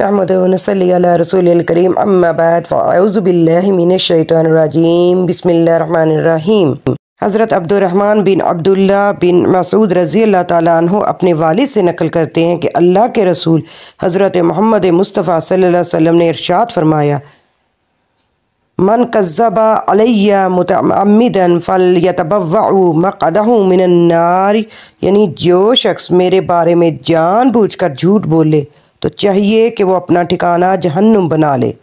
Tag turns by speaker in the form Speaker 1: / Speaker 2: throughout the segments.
Speaker 1: नहमद रसूल हज़रत अब्दुलरहमान बिन अब्दुल्ला बिन मसूद रज़ी अल्लाह तु अपने वालिद से नकल करते हैं कि अल्लाह के रसूल हज़रत मोहम्मद मुस्तफ़ा सल्लल्लाहु अलैहि वसल्लम ने इरशाद फरमाया मन कज़बा अलैया मतमदन फ़ल यतबा मकदह मिनन्नार यानी जो शख्स मेरे बारे में कर झूठ बोले तो चाहिए कि वो अपना ठिकाना जहन्नुम बना ले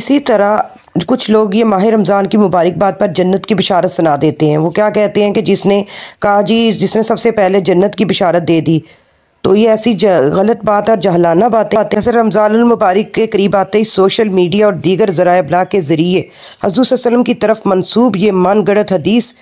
Speaker 1: इसी तरह कुछ लोग ये माह रमज़ान की मुबारकबाद पर जन्नत की बिशारत सुना देते हैं वो क्या कहते हैं कि जिसने कहा जी जिसने सबसे पहले जन्नत की बिशारत दे दी तो ये ऐसी गलत बात और जहलाना बातें आते हैं रमज़ान मुबारक के करीब आते ही सोशल मीडिया और दीगर ज़रा बला के ज़रिए हजूसम की तरफ मनसूब ये मन गढ़त हदीस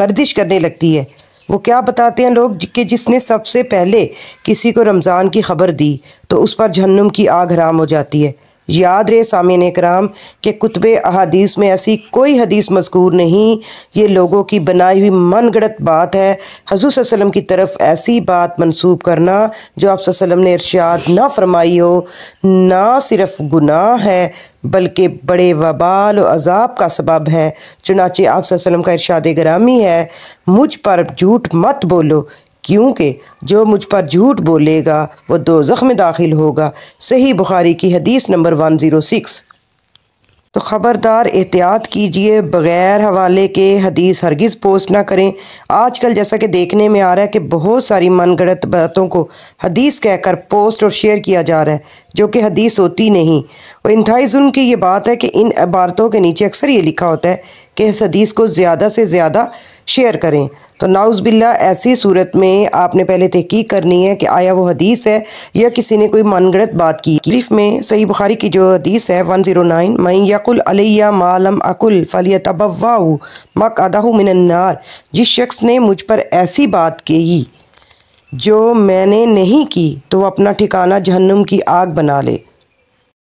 Speaker 1: गर्दिश करने लगती है वो क्या बताते हैं लोग कि जिसने सबसे पहले किसी को रमज़ान की खबर दी तो उस पर जहन्नुम की आग हराम हो जाती है याद रहे सामिन कराम के कुतब अहादीस में ऐसी कोई हदीस मजकूर नहीं ये लोगों की बनाई हुई मन गढ़त बात है हजूर वसलम की तरफ ऐसी बात मनसूब करना जो आप ने इर्शाद ना फरमाई हो ना सिर्फ गुनाह है बल्कि बड़े वबाल और अजाब का सबब है चुनाचे आप का इर्शाद ग्रामी है मुझ पर झूठ मत बोलो क्योंकि जो मुझ पर झूठ बोलेगा वह दो में दाखिल होगा सही बुखारी की हदीस नंबर वन ज़ीरो सिक्स तो ख़बरदार एहतियात कीजिए बग़ैर हवाले के हदीस हरगिज़ पोस्ट ना करें आजकल जैसा कि देखने में आ रहा है कि बहुत सारी मन गणत बातों को हदीस कहकर पोस्ट और शेयर किया जा रहा है जो कि हदीस होती नहीं और इंतहाई जुल्म की ये बात है कि इन इबारतों के नीचे अक्सर ये लिखा होता है कि इस हदीस को ज़्यादा से ज़्यादा शेयर करें तो नाउज़ बिल्ला ऐसी सूरत में आपने पहले तहकीक करनी है कि आया वो हदीस है या किसी ने कोई मनगढ़ बात की शरीफ में सही बुखारी की जो हदीस है वन ज़ीरो नाइन मई यकुल अलिया मालम अकुल फलिया तबवाऊ मक अदा मिनन्नार जिस शख्स ने मुझ पर ऐसी बात कही जो मैंने नहीं की तो अपना ठिकाना जहन्नुम की आग बना ले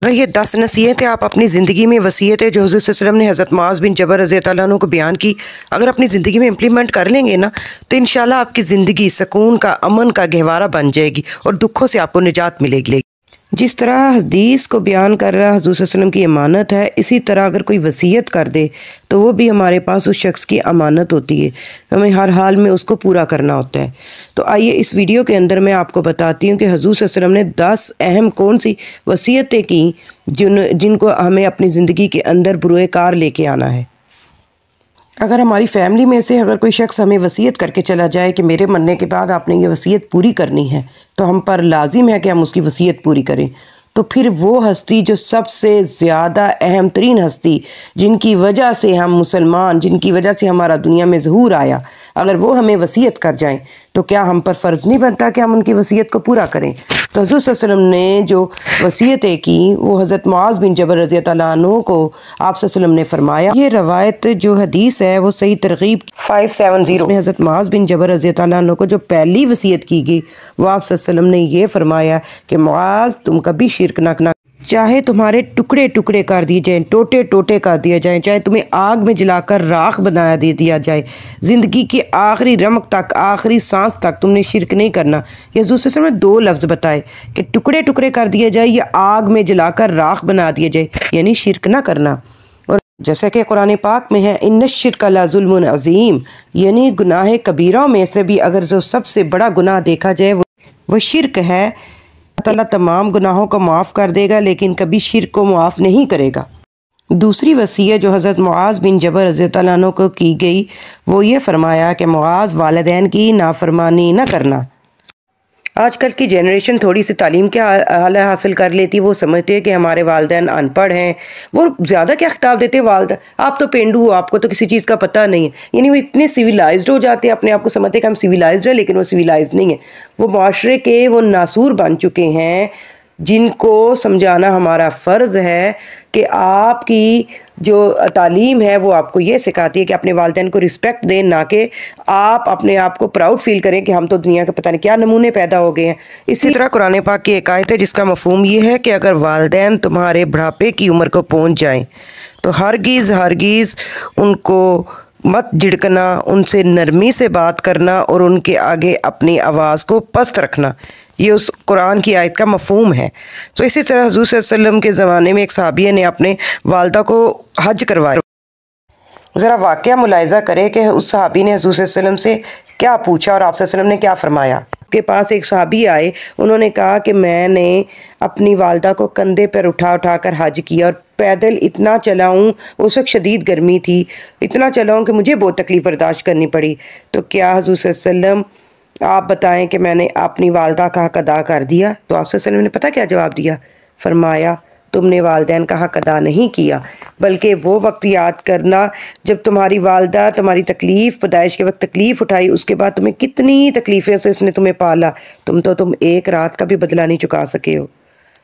Speaker 1: अगर ये दस नसीहतें आप अपनी ज़िंदगी में वसीयत है जो हजूर वसलम ने हज़रत माज बिन जबर रज़ी तु को बयान की अगर अपनी ज़िंदगी में इम्प्लीमेंट कर लेंगे ना तो इन आपकी ज़िंदगी सकून का अमन का गहवारा बन जाएगी और दुखों से आपको निजात मिलेगी जिस तरह हदीस को बयान कर रहा हजूर वसलम की अमानत है इसी तरह अगर कोई वसीयत कर दे तो वो भी हमारे पास उस शख्स की अमानत होती है हमें हर हाल में उसको पूरा करना होता है तो आइए इस वीडियो के अंदर मैं आपको बताती हूँ कि हजूर वसलम ने दस अहम कौन सी वसीयतें की जिन जिनको हमें अपनी ज़िंदगी के अंदर बुरेकार लेके आना है अगर हमारी फैमिली में से अगर कोई शख्स हमें वसीयत करके चला जाए कि मेरे मरने के बाद आपने ये वसीयत पूरी करनी है तो हम पर लाजिम है कि हम उसकी वसीयत पूरी करें तो फिर वो हस्ती जो सबसे ज़्यादा अहम तरीन हस्ती जिनकी वजह से हम मुसलमान जिनकी वजह से हमारा दुनिया में ज़हूर आया अगर वो हमें वसीयत कर जाएं तो क्या हम पर फ़र्ज़ नहीं बनता कि हम उनकी वसीयत को पूरा करें तो हजूर वसलम ने जो वसीयतें की वो हज़रत मुआज बिन जबर रज़ी तु को आप ने फरमाया ये रवायत जो हदीस है वो सही तरगीब फ़ाइव सेवन ज़ीरो में हज़रत मुआज बिन जबर रज़ी तु को जो पहली वसीयत की गई वह आप ने यह फरमाया कि मुआज तुम कभी शिरक ना चाहे तुम्हारे टुकड़े टुकड़े कर दिए जाएं टोटे टोटे कर दिए जाएं चाहे तुम्हें आग में जलाकर राख बनाया दे दिया जाए ज़िंदगी की आखिरी रमक तक आखिरी सांस तक तुमने शिरक नहीं करना यह से में दो लफ्ज़ बताए कि टुकड़े टुकड़े कर दिए जाए या आग में जलाकर राख बना दिया जाए यानी शिरक ना करना और जैसे कि कुरान पाक में है इन शिरक लाजुल्म यानी गुनाह कबीरों में से भी अगर जो सबसे बड़ा गुनाह देखा जाए वो शिरक है ताला तमाम गुनाहों को माफ़ कर देगा लेकिन कभी शिरक को माफ़ नहीं करेगा दूसरी वसीय जो हज़रत मुआज़ बिन जबर रज़ी को की गई वो ये फ़रमाया कि मुआज़ वालदेन की नाफरमानी न ना करना आजकल की जनरेशन थोड़ी सी तालीम के हाल हासिल कर लेती वो समझते हैं कि हमारे वालदे अनपढ़ हैं वो ज़्यादा क्या खिताब देते हैं आप तो पेंडू हो आपको तो किसी चीज़ का पता नहीं है यानी वो इतने सिविलाइज हो जाते हैं अपने आप को समझते हैं कि हम सिविलाइज हैं लेकिन वो सिविलाइज नहीं है वो माशरे के वो नासूर बन चुके हैं जिनको समझाना हमारा फ़र्ज़ है कि आपकी जो तालीम है वो आपको ये सिखाती है कि अपने वालदे को रिस्पेक्ट दें ना कि आप अपने आप को प्राउड फील करें कि हम तो दुनिया के पता नहीं क्या नमूने पैदा हो गए हैं इसी तरह कुरान पाक की एक आयत है जिसका मफहम यह है कि अगर वालदे तुम्हारे बुढ़ापे की उम्र को पहुँच जाएँ तो हरगिज़ हरगिज़ उनको मत झिड़कना उनसे नरमी से बात करना और उनके आगे अपनी आवाज़ को पस्त रखना ये उस कुरान की आयत का मफहम है तो इसी तरह हजू वसम के ज़माने में एक सहाबिया ने अपने वालदा को हज करवाया ज़रा वाक़ मुलायजा करे कि उस सहाबी ने हजूल वसम से क्या पूछा और आप ने क्या फ़रमाया के पास एक सहाबी आए उन्होंने कहा कि मैंने अपनी वालदा को कंधे पर उठा उठा कर हज किया और पैदल इतना चलाऊँ उस वक्त शदीद गर्मी थी इतना चलाऊँ कि मुझे बहुत तकलीफ़ बर्दाश्त करनी पड़ी तो क्या हजूर वसम आप बताएं कि मैंने अपनी वालदा का हक अदा कर दिया तो आप ने पता क्या जवाब दिया फरमाया तुमने वालदेन का हक अदा नहीं किया बल्कि वो वक्त याद करना जब तुम्हारी वालदा तुम्हारी तकलीफ़ पैदाइश के वक्त तकलीफ़ उठाई उसके बाद तुम्हें कितनी तकलीफ़ें से उसने तुम्हें पाला तुम तो तुम एक रात का भी बदला नहीं चुका सके हो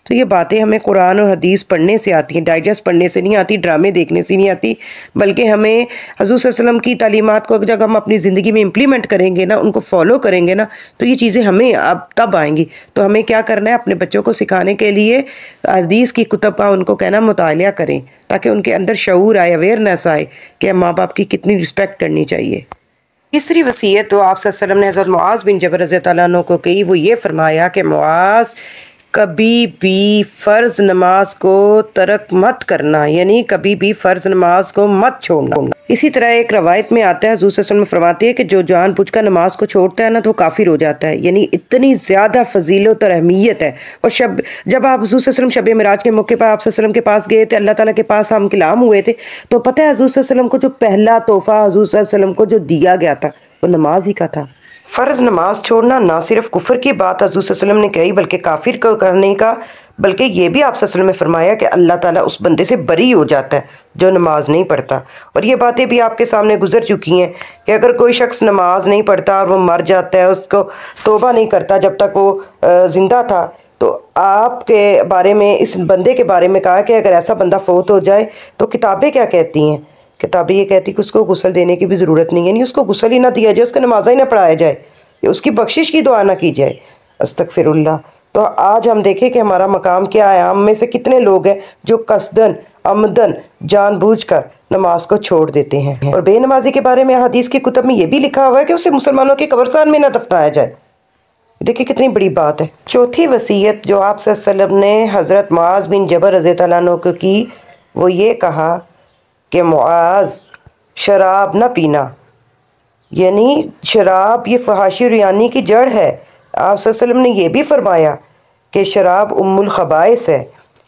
Speaker 1: तो ये बातें हमें कुरान और हदीस पढ़ने से आती हैं डाइजेस्ट पढ़ने से नहीं आती ड्रामे देखने से नहीं आती बल्कि हमें हजूर वसलम की तलीमत को जब हम अपनी ज़िंदगी में इम्प्लीमेंट करेंगे ना उनको फॉलो करेंगे ना तो ये चीज़ें हमें अब तब आएंगी तो हमें क्या करना है अपने बच्चों को सिखाने के लिए हदीस की कुतब का उनको कहना मुताल करें ताकि उनके अंदर शूर आए अवेयरनेस आए कि माँ बाप की कितनी रिस्पेक्ट करनी चाहिए तीसरी वसीयत तो आप ने हज़रत मुआज़ बिन जबर रज़ी को कही वो ये फरमाया कि मुआज़ कभी भी फ़र्ज़ नमाज को तरक मत करना यानी कभी भी फ़र्ज़ नमाज को मत छोड़ना इसी तरह एक रवायत में आता है हजूर में फरमाती है कि जो जान बुझ कर नमाज को छोड़ता है ना तो काफिर हो जाता है यानी इतनी ज़्यादा फजीलत और अहमियत है और शब जब आप हजूर शब मराज के मौके पर आप वसलम के पास गए थे अल्लाह ताली के पास हम कलाम हुए थे तो पता है हज़ूसम वसलम को जो पहला तोहफ़ा हज़ूसम वसलम को जो दिया गया था वो नमाज ही का था फ़र्ज़ नमाज छोड़ना ना सिर्फ कुफर की बात हजूर वसलम ने कही बल्कि काफिर को करने का बल्कि ये भी आप ने फरमाया कि अल्लाह ताला उस बंदे से बरी हो जाता है जो नमाज़ नहीं पढ़ता और ये बातें भी आपके सामने गुजर चुकी हैं कि अगर कोई शख्स नमाज नहीं पढ़ता और वो मर जाता है उसको तोबा नहीं करता जब तक वो ज़िंदा था तो आपके बारे में इस बंदे के बारे में कहा कि अगर ऐसा बंदा फोत हो जाए तो किताबें क्या कहती हैं किताबें ये कहती कि उसको गुसल देने की भी ज़रूरत नहीं है नहीं उसको गुसल ही ना दिया जाए उसका नमाजा ही ना पढ़ाया जाए या उसकी बख्शिश की दुआ ना की जाए अस्तफ़िरल्ला तो आज हम देखें कि हमारा मकाम क्या है हम में से कितने लोग हैं जो कसदन आमदन जानबूझकर नमाज को छोड़ देते हैं और बेनमाजी के बारे में हदीस की कुतब में यह भी लिखा हुआ है कि उसे मुसलमानों के कब्रस्तान में ना दफनाया जाए देखिए कितनी बड़ी बात है चौथी वसीयत जो आप ने हज़रत माज बिन जबर रज़ी तु की वो ये कहा कि मुआज शराब ना पीना यानी शराब ये फहाशी रियानी की जड़ है आप ने यह भी फरमाया कि शराब उम्मुल खबाइस है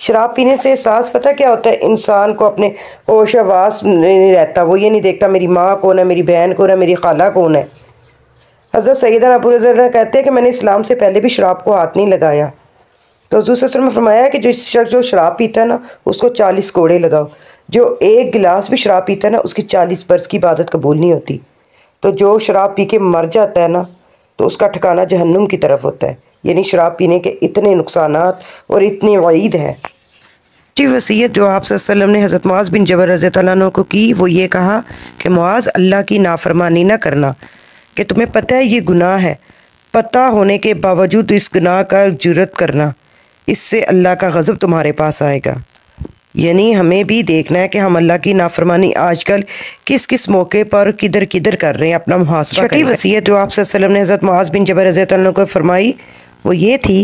Speaker 1: शराब पीने से एहसास पता क्या होता है इंसान को अपने होश आवास नहीं रहता वो ये नहीं देखता मेरी माँ कौन है मेरी बहन कौन है मेरी खाला कौन है हज़रत सैद नबूर कहते हैं कि मैंने इस्लाम से पहले भी शराब को हाथ नहीं लगाया तो हजूर ने फरमाया कि जो शख्स जो शराब पीता है ना उसको चालीस कोड़े लगाओ जो एक गिलास भी शराब पीता है ना उसकी चालीस बरस की इबादत कबूल नहीं होती तो जो शराब पी के मर जाता है ना तो उसका ठिकाना जहन्नुम की तरफ होता है यानी शराब पीने के इतने नुकसान और इतनी वईद हैं जी वसीयत जो आप ने हज़रत मुआज़ बिन जबर रज़ी तु को की वो ये कहा कि मुआज़ अल्लाह की नाफरमानी ना करना कि तुम्हें पता है ये गुनाह है पता होने के बावजूद इस गुनाह का जुरत करना इससे अल्लाह का गज़ब तुम्हारे पास आएगा यानी हमें भी देखना है कि हम अल्लाह की नाफरमानी आजकल किस किस मौके पर किधर किधर कर रहे हैं अपना मुहासा छठी वसीयत जो आप ने हज़रत मुआज बिन जबर रज़ी को फरमाई वो ये थी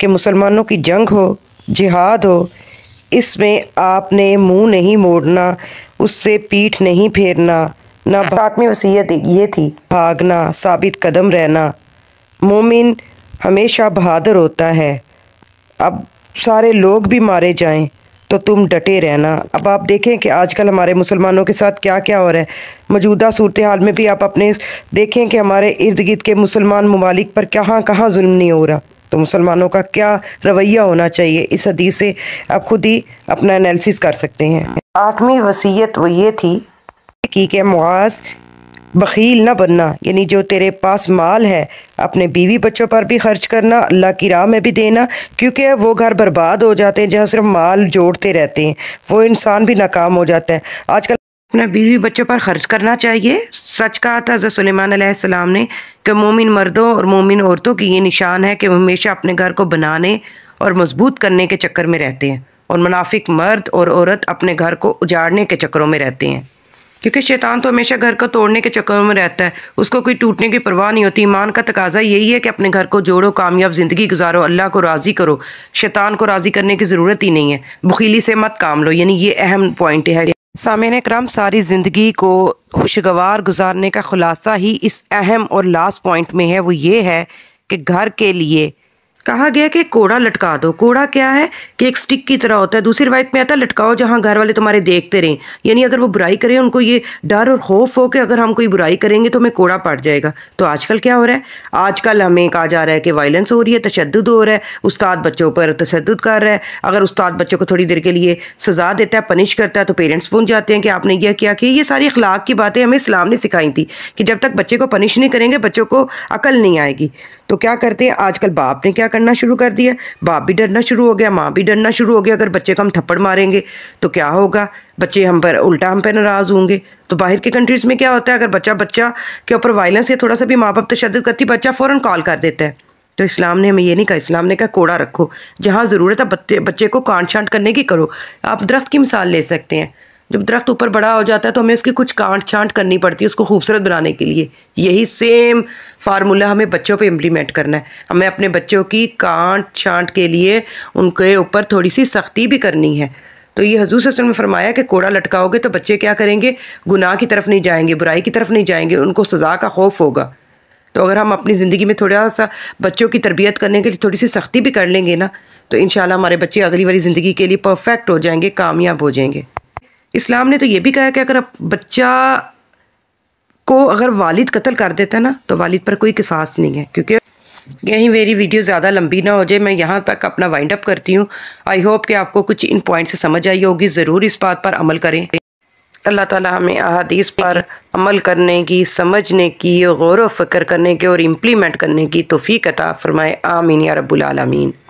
Speaker 1: कि मुसलमानों की जंग हो जिहाद हो इसमें आपने मुंह नहीं मोड़ना उससे पीठ नहीं फेरना ना सातवीं वसीयत ये थी भागना साबित कदम रहना मोमिन हमेशा बहादुर होता है अब सारे लोग भी मारे जाएं तो तुम डटे रहना अब आप देखें कि आजकल हमारे मुसलमानों के साथ क्या क्या हो रहा है मौजूदा सूरत हाल में भी आप अपने देखें कि हमारे इर्द गिर्द के मुसलमान ममालिक पर कहाँ कहाँ जुल्म नहीं हो रहा तो मुसलमानों का क्या रवैया होना चाहिए इस हदीस से आप खुद ही अपना एनालिसिस कर सकते हैं आठवीं वसीयत वो ये थी की कि मुआज बखील ना बनना यानी जो तेरे पास माल है अपने बीवी बच्चों पर भी खर्च करना अल्लाह की राह में भी देना क्योंकि वो घर बर्बाद हो जाते हैं जहाँ सिर्फ माल जोड़ते रहते हैं वो इंसान भी नाकाम हो जाता है आजकल अपना बीवी बच्चों पर खर्च करना चाहिए सच कहा था हज़रत सलेमान ने कि मोमिन मर्दों और मोमिन औरतों की ये निशान है कि हमेशा अपने घर को बनाने और मजबूत करने के चक्कर में रहते हैं और मुनाफिक मर्द और औरत अपने घर को उजाड़ने के चक्करों में रहते हैं क्योंकि शैतान तो हमेशा घर को तोड़ने के चक्करों में रहता है उसको कोई टूटने की परवाह नहीं होती ईमान का तकाजा यही है कि अपने घर को जोड़ो कामयाब ज़िंदगी गुजारो अल्लाह को राज़ी करो शैतान को राज़ी करने की ज़रूरत ही नहीं है बखीली से मत काम लो यानी ये अहम पॉइंट है सामने क्रम सारी ज़िंदगी को खुशगवार गुजारने का खुलासा ही इस अहम और लास्ट पॉइंट में है वो ये है कि घर के लिए कहा गया कि कोड़ा लटका दो कोड़ा क्या है कि एक स्टिक की तरह होता है दूसरी रिवायत में आता है लटकाओ जहाँ घर वाले तुम्हारे देखते रहें यानी अगर वो बुराई करें उनको ये डर और खौफ हो कि अगर हम कोई बुराई करेंगे तो हमें कोड़ा पड़ जाएगा तो आजकल क्या हो रहा है आजकल हमें कहा जा रहा है कि वायलेंस हो रही है तशद हो रहा है उस्ताद बच्चों पर तशद कर रहा है अगर उस्ताद बच्चों को थोड़ी देर के लिए सजा देता है पनिश करता है तो पेरेंट्स पहुँच जाते हैं कि आपने यह क्या किया ये सारी अखलाक की बातें हमें इस्लाम ने सिखाई थी कि जब तक बच्चे को पनिश नहीं करेंगे बच्चों को अकल नहीं आएगी तो क्या करते हैं आजकल बाप ने क्या करना शुरू कर दिया बाप भी डरना शुरू हो गया माँ भी डरना शुरू हो गया अगर बच्चे को हम थप्पड़ मारेंगे तो क्या होगा बच्चे हम पर उल्टा हम पर नाराज़ होंगे तो बाहर के कंट्रीज़ में क्या होता है अगर बच्चा बच्चा के ऊपर वायलेंस या थोड़ा सा भी माँ बाप तशद करती बच्चा फ़ौर कॉल कर देता है तो इस्लाम ने हमें ये नहीं कहा इस्लाम ने कहा कोड़ा रखो जहाँ ज़रूरत है बच्चे बच्चे को कांट छांट करने की करो आप दरख्त की मिसाल ले सकते हैं जब दरख्त ऊपर बड़ा हो जाता है तो हमें उसकी कुछ कांट छांट करनी पड़ती है उसको खूबसूरत बनाने के लिए यही सेम फार्मूला हमें बच्चों पे इम्प्लीमेंट करना है हमें अपने बच्चों की कांट छांट के लिए उनके ऊपर थोड़ी सी सख्ती भी करनी है तो ये हजूर ससल में फरमाया कि कोड़ा लटकाओगे तो बच्चे क्या करेंगे गुनाह की तरफ नहीं जाएंगे बुराई की तरफ नहीं जाएंगे उनको सज़ा का खौफ होगा तो अगर हम अपनी ज़िंदगी में थोड़ा सा बच्चों की तरबियत करने के लिए थोड़ी सी सख्ती भी कर लेंगे ना तो इन हमारे बच्चे अगली वाली ज़िंदगी के लिए परफेक्ट हो जाएंगे कामयाब हो जाएंगे इस्लाम ने तो ये भी कहा कि अगर बच्चा को अगर वालिद कत्ल कर देता है ना तो वालिद पर कोई किसास नहीं है क्योंकि यही मेरी वीडियो ज़्यादा लंबी ना हो जाए मैं यहाँ तक अपना वाइंड अप करती हूँ आई होप कि आपको कुछ इन पॉइंट से समझ आई होगी ज़रूर इस बात पर अमल करें अल्लाह ताला हमें अहादीस पर अमल करने की समझने की गौर व फ़िक्र करने की और इम्प्लीमेंट करने की तोफ़ी कता फ़रमाए आमीन या रब्बुल आलमीन